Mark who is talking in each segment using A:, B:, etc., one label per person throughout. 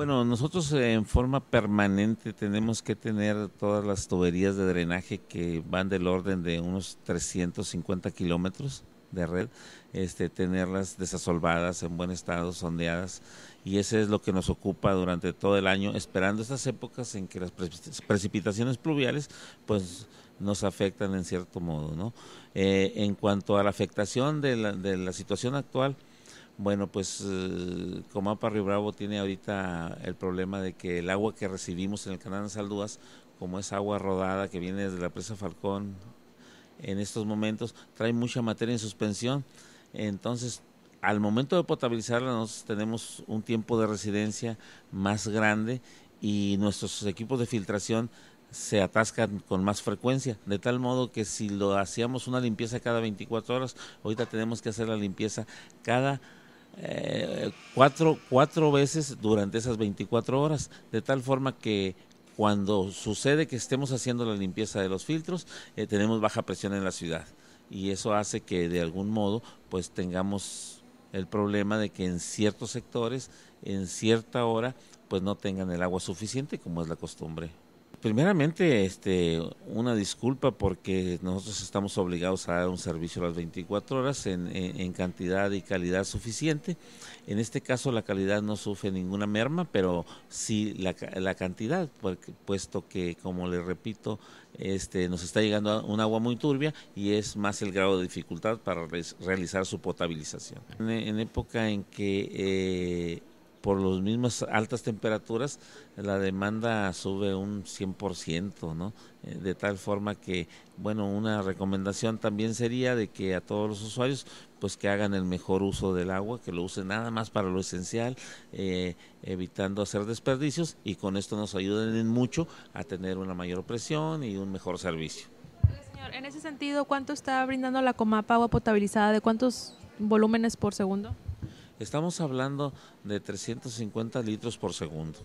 A: Bueno, nosotros en forma permanente tenemos que tener todas las tuberías de drenaje que van del orden de unos 350 kilómetros de red, este, tenerlas desasolvadas, en buen estado, sondeadas, y eso es lo que nos ocupa durante todo el año, esperando estas épocas en que las precipitaciones pluviales, pues nos afectan en cierto modo, ¿no? Eh, en cuanto a la afectación de la, de la situación actual, bueno, pues eh, Comapa Río Bravo tiene ahorita el problema de que el agua que recibimos en el canal de Saldúas, como es agua rodada que viene desde la presa Falcón, en estos momentos trae mucha materia en suspensión. Entonces, al momento de potabilizarla, nos tenemos un tiempo de residencia más grande y nuestros equipos de filtración se atascan con más frecuencia, de tal modo que si lo hacíamos una limpieza cada 24 horas, ahorita tenemos que hacer la limpieza cada eh, cuatro, cuatro veces durante esas 24 horas, de tal forma que cuando sucede que estemos haciendo la limpieza de los filtros, eh, tenemos baja presión en la ciudad. Y eso hace que de algún modo pues tengamos el problema de que en ciertos sectores, en cierta hora, pues no tengan el agua suficiente como es la costumbre. Primeramente, este, una disculpa porque nosotros estamos obligados a dar un servicio a las 24 horas en, cantidad y calidad suficiente. En este caso, la calidad no sufre ninguna merma, pero sí la, cantidad, puesto que, como le repito, este, nos está llegando un agua muy turbia y es más el grado de dificultad para realizar su potabilización. En, época en que eh, por las mismas altas temperaturas, la demanda sube un 100%, ¿no? Eh, de tal forma que, bueno, una recomendación también sería de que a todos los usuarios, pues que hagan el mejor uso del agua, que lo usen nada más para lo esencial, eh, evitando hacer desperdicios y con esto nos ayuden mucho a tener una mayor presión y un mejor servicio. Señor, en ese sentido, ¿cuánto está brindando la Comapa agua potabilizada? ¿De cuántos volúmenes por segundo? Estamos hablando de 350 litros por segundo.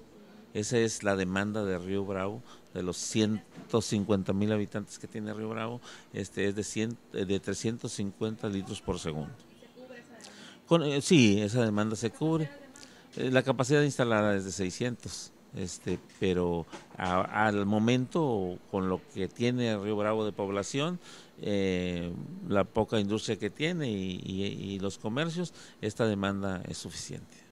A: Esa es la demanda de Río Bravo, de los 150 mil habitantes que tiene Río Bravo, este es de, 350 litros por segundo. Con, eh, sí, esa demanda se cubre. Eh, la capacidad instalada es de 600 este, pero al momento, con lo que tiene Río Bravo de población, eh, la poca industria que tiene y los comercios, esta demanda es suficiente.